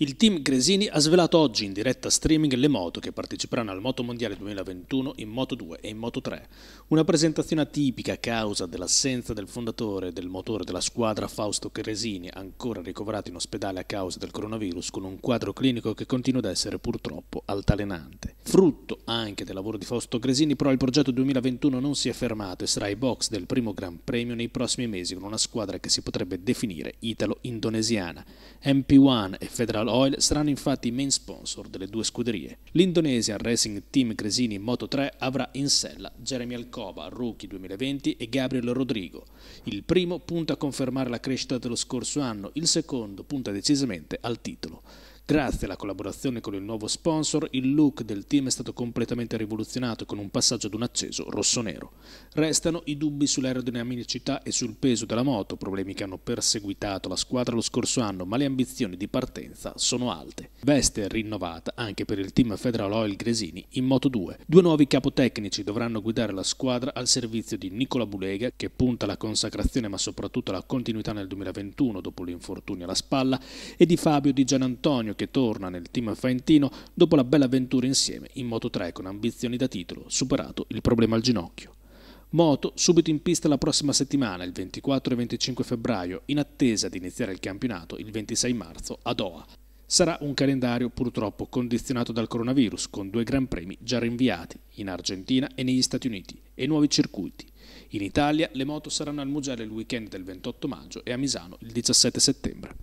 Il team Gresini ha svelato oggi in diretta streaming le moto che parteciperanno al Moto Mondiale 2021 in Moto 2 e in Moto 3. Una presentazione atipica a causa dell'assenza del fondatore del motore della squadra Fausto Gresini, ancora ricoverato in ospedale a causa del coronavirus con un quadro clinico che continua ad essere purtroppo altalenante. Frutto anche del lavoro di Fausto Gresini, però il progetto 2021 non si è fermato e sarà ai box del primo Gran Premio nei prossimi mesi con una squadra che si potrebbe definire italo-indonesiana. MP1 e Federal Total Oil saranno infatti i main sponsor delle due scuderie. L'Indonesia Racing Team Cresini Moto 3 avrà in sella Jeremy Alcoba, rookie 2020, e Gabriel Rodrigo. Il primo punta a confermare la crescita dello scorso anno, il secondo punta decisamente al titolo. Grazie alla collaborazione con il nuovo sponsor, il look del team è stato completamente rivoluzionato con un passaggio ad un acceso rosso-nero. Restano i dubbi sull'aerodinamicità e sul peso della moto, problemi che hanno perseguitato la squadra lo scorso anno, ma le ambizioni di partenza sono alte. Veste rinnovata anche per il team Federal Oil Gresini in Moto 2. Due nuovi capotecnici dovranno guidare la squadra al servizio di Nicola Bulega, che punta alla consacrazione ma soprattutto alla continuità nel 2021 dopo l'infortunio alla spalla, e di Fabio Di Gianantonio, che torna nel team faentino dopo la bella avventura insieme in Moto 3 con ambizioni da titolo, superato il problema al ginocchio. Moto subito in pista la prossima settimana, il 24 e 25 febbraio, in attesa di iniziare il campionato il 26 marzo a Doha. Sarà un calendario purtroppo condizionato dal coronavirus, con due gran premi già rinviati in Argentina e negli Stati Uniti e nuovi circuiti. In Italia le moto saranno al Mugello il weekend del 28 maggio e a Misano il 17 settembre.